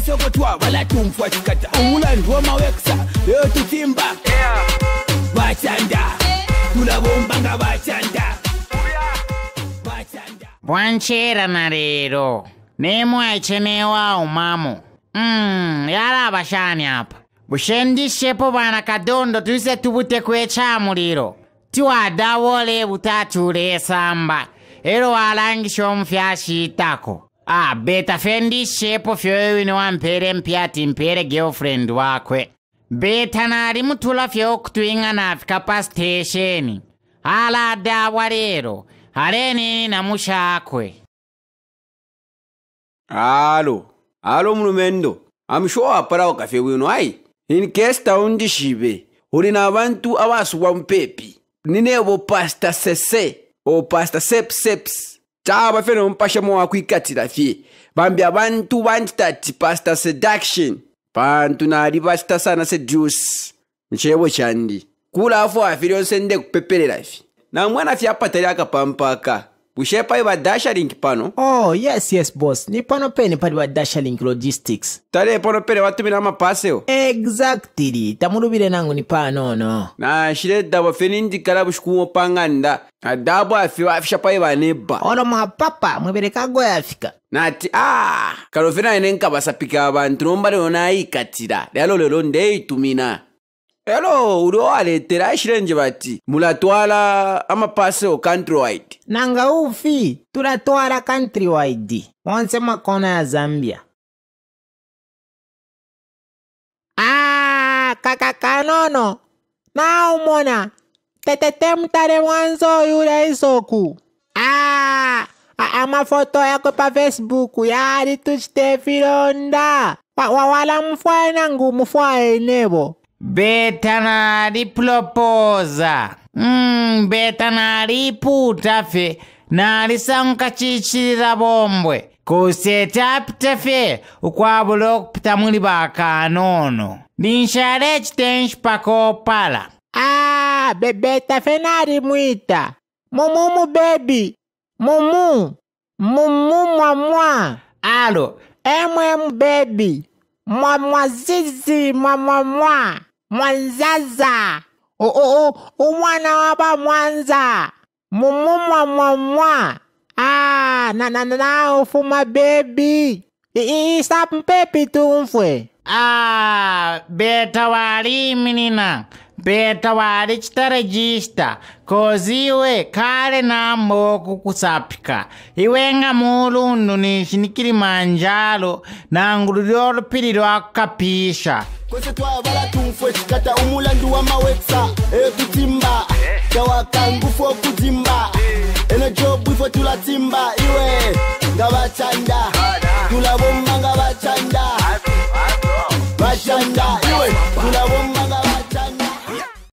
kwakonsekotwa valatumfwa chikata umulandu wamawekisa leyotitimba vachanda tulavombanga vachanda vachanda bwanchera narero nemwaichenewa umamo mm, yara vashani apa vushendishepo vana kadondo tuise tuvute kwechamuliro tiwadavole vutatule samba ero varangishomufyashiitako ah beta fendishepo fyoyowino wampere mpyati mpere girlfriend wakwe beta nali mutula na afika pa station hala dawa lero haleni na mushakwe alo alo mulumendo amsho apalawo kafe wino ayi in case undi shibe uli na bantu abasubwa mpepi ninebo pasta sese o pasta sepseps taaba fene mpashamu wakwikatila fye bambi abantu banditati pasta seduction pantu nali bacita sana seduce nceevo candi kulaafo afi lyonse ndekupepelela fye namwana fye apatali akapampa dasha dashalink pano oh yes yes boss ni pano pene pali dasha dashalink logistics tale pano pene watumila mapaseo exactly tamuluvile nangu ni panono shire dabo feni ndikala buxikumo pang'anda adabo afi afixapai neba ono mwapapa ya afika nati a ah, kalofena ene nkabasapika abantu nombali onayikatila lelo lelo tumina elo uli owalethera acilenjevati mulatwala amapase o countrywide nanga ufi tulatwala countrywide onse mwakona ya zambia ah, kakakanono naumona tetete mutale mwanzo yule isoku ah, amafoto yakwe pa facebook yali tucite filonda wawala wa, mufwaenangu mufwaenebo Betanari proposa. Hum, mm, betanari putafe. Nalisanka chichirira bombwe. kusetaputafe okwabula okupita muli bakaana ono. Linshara ekitenshi paka opala. Ah, bebetafe nalimwita. Mumumu bebi. Mumu. Mumu mwamwa. Alo. Emwemu bebi. mua, mua. mwanzaza umwana waba mwanza mumumwa mwamwa ah, nananaufuma bebi isampepi tumfwe ah, betawali iminina beta citarejista kozi iwe kale namboku kusapika iwenga mulundu ni manjalo nangulu lyolupili lwakukapisha kwese twavala tumfwei kata umulandu wa maweksa ekutimba kawakangufo kutimba enejobwifo tulatimba iwe ngavatanda tulavoma